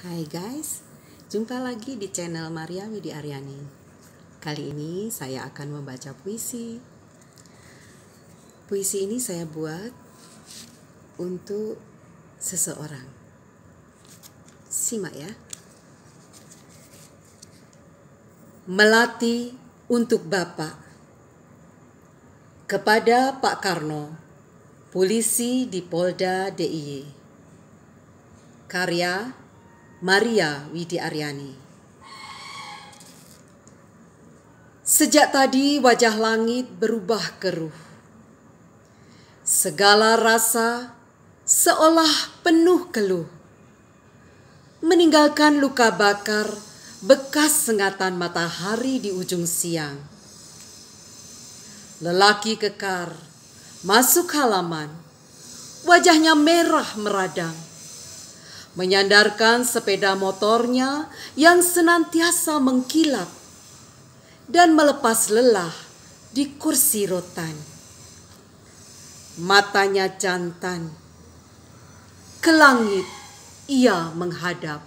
Hai guys, jumpa lagi di channel Maria Widi Aryani. Kali ini saya akan membaca puisi. Puisi ini saya buat untuk seseorang. Simak ya. Melati untuk Bapak. Kepada Pak Karno, polisi di Polda DIY. Karya Maria Widi Aryani. Sejak tadi wajah langit berubah keruh. Segala rasa seolah penuh keluh. Meninggalkan luka bakar bekas sengatan matahari di ujung siang. Lelaki kekar masuk halaman. Wajahnya merah meradang menyandarkan sepeda motornya yang senantiasa mengkilap dan melepas lelah di kursi rotan. Matanya jantan, ke langit ia menghadap.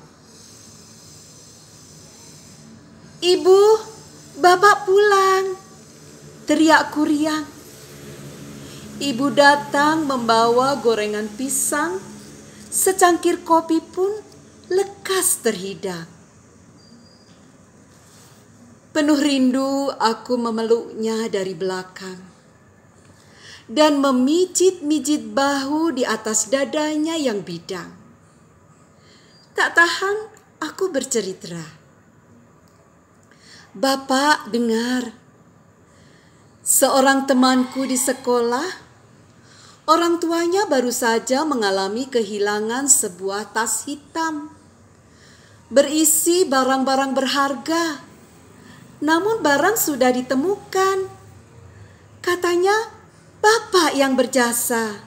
Ibu, bapak pulang, teriak kuriang. Ibu datang membawa gorengan pisang secangkir kopi pun lekas terhidang. Penuh rindu aku memeluknya dari belakang dan memijit-mijit bahu di atas dadanya yang bidang. Tak tahan aku bercerita. Bapak dengar, seorang temanku di sekolah Orang tuanya baru saja mengalami kehilangan sebuah tas hitam berisi barang-barang berharga. Namun barang sudah ditemukan. Katanya bapak yang berjasa.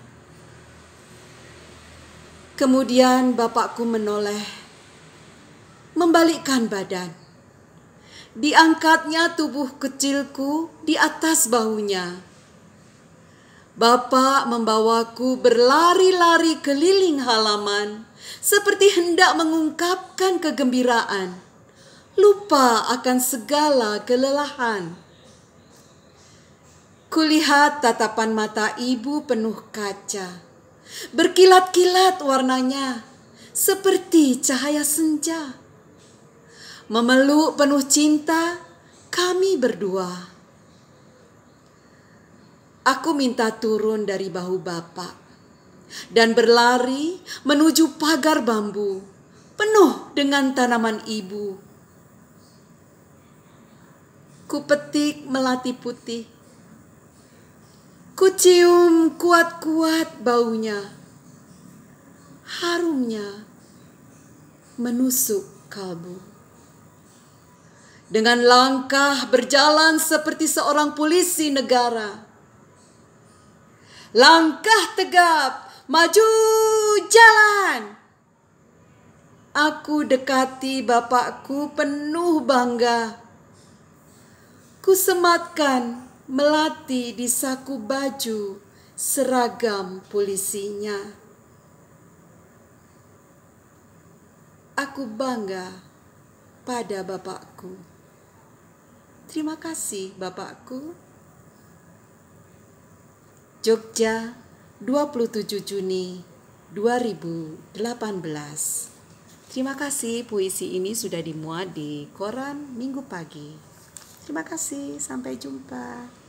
Kemudian bapakku menoleh. Membalikkan badan diangkatnya tubuh kecilku di atas bahunya. Bapak membawaku berlari-lari keliling halaman, seperti hendak mengungkapkan kegembiraan, lupa akan segala kelelahan. Kulihat tatapan mata ibu penuh kaca, berkilat-kilat warnanya, seperti cahaya senja. Memeluk penuh cinta, kami berdua Aku minta turun dari bahu Bapak dan berlari menuju pagar bambu penuh dengan tanaman ibu. Ku petik melati putih. Ku kuat-kuat baunya. Harumnya menusuk kalbu. Dengan langkah berjalan seperti seorang polisi negara Langkah tegap, maju jalan. Aku dekati bapakku penuh bangga. Kusematkan melati di saku baju seragam polisinya. Aku bangga pada bapakku. Terima kasih, bapakku. Jogja 27 Juni 2018 Terima kasih puisi ini sudah dimuat di koran minggu pagi Terima kasih sampai jumpa